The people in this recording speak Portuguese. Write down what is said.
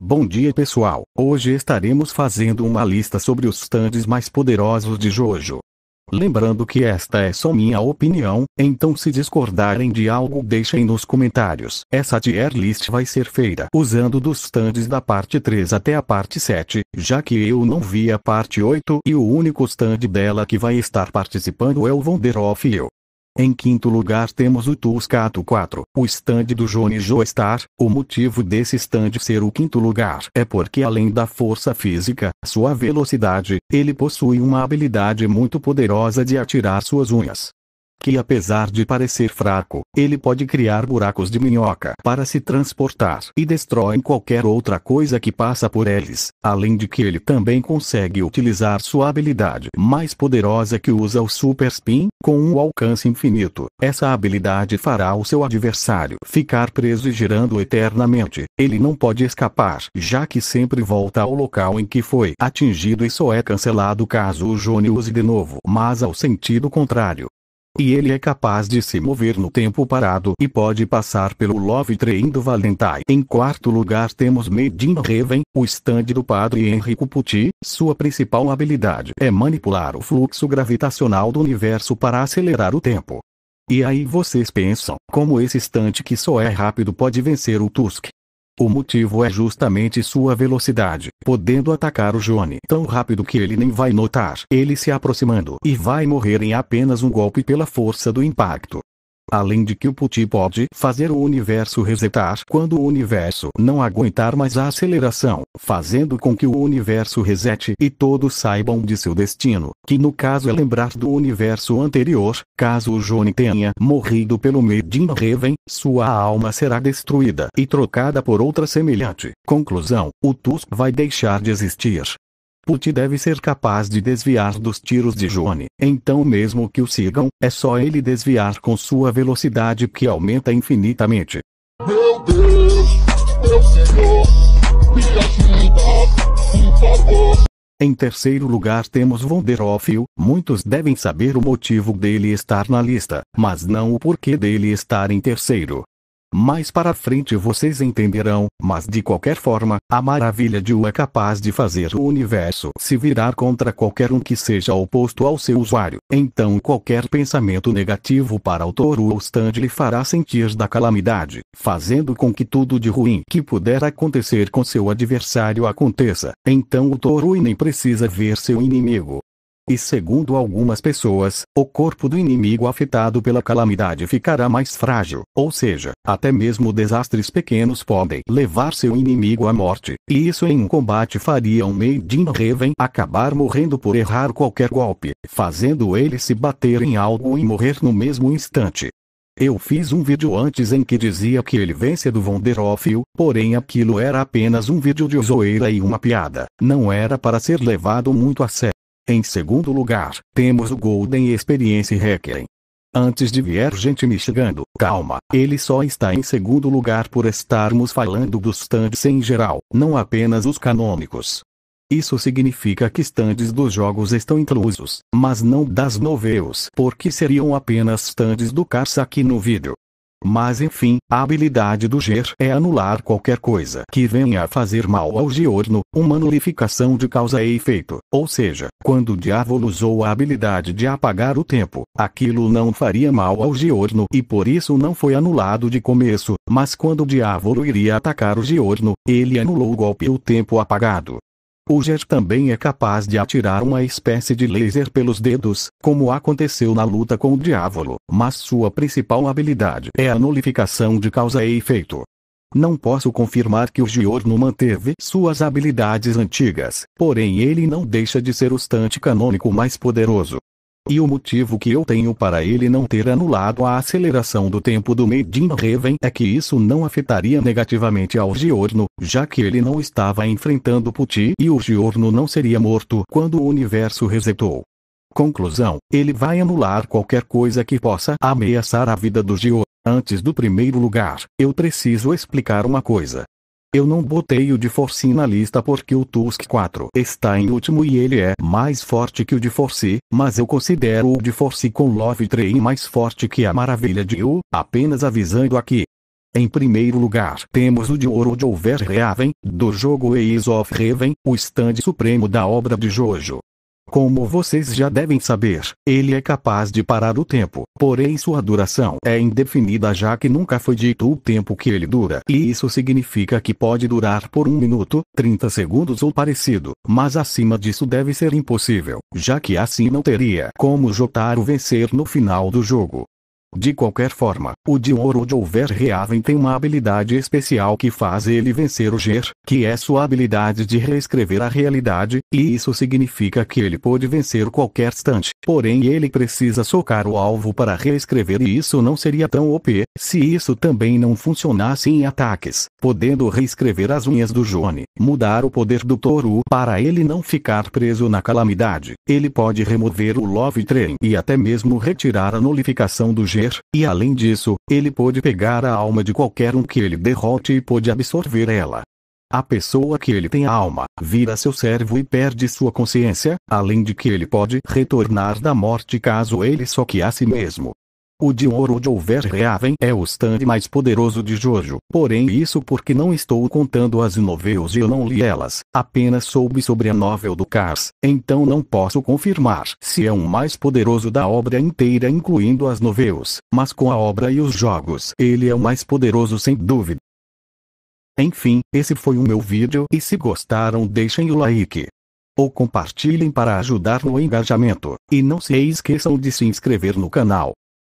Bom dia pessoal, hoje estaremos fazendo uma lista sobre os stands mais poderosos de Jojo. Lembrando que esta é só minha opinião, então se discordarem de algo deixem nos comentários. Essa tier list vai ser feita usando dos stands da parte 3 até a parte 7, já que eu não vi a parte 8 e o único stand dela que vai estar participando é o Wonder e eu. Em quinto lugar temos o Tuscato 4. O stand do Johnny Joestar, o motivo desse stand ser o quinto lugar é porque além da força física, sua velocidade, ele possui uma habilidade muito poderosa de atirar suas unhas que apesar de parecer fraco, ele pode criar buracos de minhoca para se transportar e destroem qualquer outra coisa que passa por eles, além de que ele também consegue utilizar sua habilidade mais poderosa que usa o Super Spin, com um alcance infinito. Essa habilidade fará o seu adversário ficar preso e girando eternamente. Ele não pode escapar, já que sempre volta ao local em que foi atingido e só é cancelado caso o Johnny use de novo, mas ao sentido contrário. E ele é capaz de se mover no tempo parado e pode passar pelo Love Train do Valentine. Em quarto lugar temos Made in o stand do padre Henrico Pucci. Sua principal habilidade é manipular o fluxo gravitacional do universo para acelerar o tempo. E aí vocês pensam, como esse stand que só é rápido pode vencer o Tusk? O motivo é justamente sua velocidade, podendo atacar o Johnny tão rápido que ele nem vai notar ele se aproximando e vai morrer em apenas um golpe pela força do impacto. Além de que o Puti pode fazer o universo resetar quando o universo não aguentar mais a aceleração, fazendo com que o universo resete e todos saibam de seu destino, que no caso é lembrar do universo anterior, caso o Johnny tenha morrido pelo Medin Raven, sua alma será destruída e trocada por outra semelhante. Conclusão, o Tusk vai deixar de existir, Putin deve ser capaz de desviar dos tiros de Johnny, então mesmo que o sigam, é só ele desviar com sua velocidade que aumenta infinitamente. Meu Deus, meu Senhor, me ajuda, por favor. Em terceiro lugar temos Wonderofil, muitos devem saber o motivo dele estar na lista, mas não o porquê dele estar em terceiro. Mais para frente vocês entenderão, mas de qualquer forma, a maravilha de U é capaz de fazer o universo se virar contra qualquer um que seja oposto ao seu usuário. Então qualquer pensamento negativo para o touro ou stand lhe fará sentir da calamidade, fazendo com que tudo de ruim que puder acontecer com seu adversário aconteça. Então o touro nem precisa ver seu inimigo, e segundo algumas pessoas, o corpo do inimigo afetado pela calamidade ficará mais frágil, ou seja, até mesmo desastres pequenos podem levar seu inimigo à morte, e isso em um combate faria um Made in acabar morrendo por errar qualquer golpe, fazendo ele se bater em algo e morrer no mesmo instante. Eu fiz um vídeo antes em que dizia que ele vence do Von der porém aquilo era apenas um vídeo de zoeira e uma piada, não era para ser levado muito a sério. Em segundo lugar, temos o Golden Experience Hacker. Antes de vier gente me chegando, calma, ele só está em segundo lugar por estarmos falando dos stands em geral, não apenas os canônicos. Isso significa que stands dos jogos estão inclusos, mas não das noveus, porque seriam apenas stands do caça aqui no vídeo. Mas enfim, a habilidade do Ger é anular qualquer coisa que venha a fazer mal ao Giorno, uma nulificação de causa e efeito. Ou seja, quando o diabo usou a habilidade de apagar o tempo, aquilo não faria mal ao Giorno e por isso não foi anulado de começo, mas quando o diabo iria atacar o Giorno, ele anulou o golpe e o tempo apagado. O Jet também é capaz de atirar uma espécie de laser pelos dedos, como aconteceu na luta com o Diávolo, mas sua principal habilidade é a nulificação de causa e efeito. Não posso confirmar que o Giorno manteve suas habilidades antigas, porém ele não deixa de ser o stante canônico mais poderoso. E o motivo que eu tenho para ele não ter anulado a aceleração do tempo do Medin Reven é que isso não afetaria negativamente ao Giorno, já que ele não estava enfrentando Puti e o Giorno não seria morto quando o universo resetou. Conclusão: ele vai anular qualquer coisa que possa ameaçar a vida do Giorno. Antes do primeiro lugar, eu preciso explicar uma coisa. Eu não botei o de Force na lista porque o Tusk 4 está em último e ele é mais forte que o de Force, mas eu considero o de Force com Love Train mais forte que a Maravilha de U, apenas avisando aqui. Em primeiro lugar temos o de Ouro de Overhaven, do jogo Ace of Raven, o stand supremo da obra de Jojo. Como vocês já devem saber, ele é capaz de parar o tempo, porém sua duração é indefinida já que nunca foi dito o tempo que ele dura, e isso significa que pode durar por um minuto, 30 segundos ou parecido, mas acima disso deve ser impossível, já que assim não teria como Jotaro vencer no final do jogo. De qualquer forma, o de ouro de Over Reaven tem uma habilidade especial que faz ele vencer o Ger, que é sua habilidade de reescrever a realidade, e isso significa que ele pode vencer qualquer stante. Porém ele precisa socar o alvo para reescrever e isso não seria tão OP, se isso também não funcionasse em ataques, podendo reescrever as unhas do Johnny, mudar o poder do Toru para ele não ficar preso na calamidade. Ele pode remover o Love Train e até mesmo retirar a nullificação do Ger poder, e além disso, ele pôde pegar a alma de qualquer um que ele derrote e pôde absorver ela. A pessoa que ele tem a alma, vira seu servo e perde sua consciência, além de que ele pode retornar da morte caso ele soque a si mesmo. O de ouro de Overhaven é o stand mais poderoso de Jojo, porém isso porque não estou contando as novelas e eu não li elas, apenas soube sobre a novel do Cars, então não posso confirmar se é o mais poderoso da obra inteira incluindo as novelas, mas com a obra e os jogos ele é o mais poderoso sem dúvida. Enfim, esse foi o meu vídeo e se gostaram deixem o like ou compartilhem para ajudar no engajamento, e não se esqueçam de se inscrever no canal.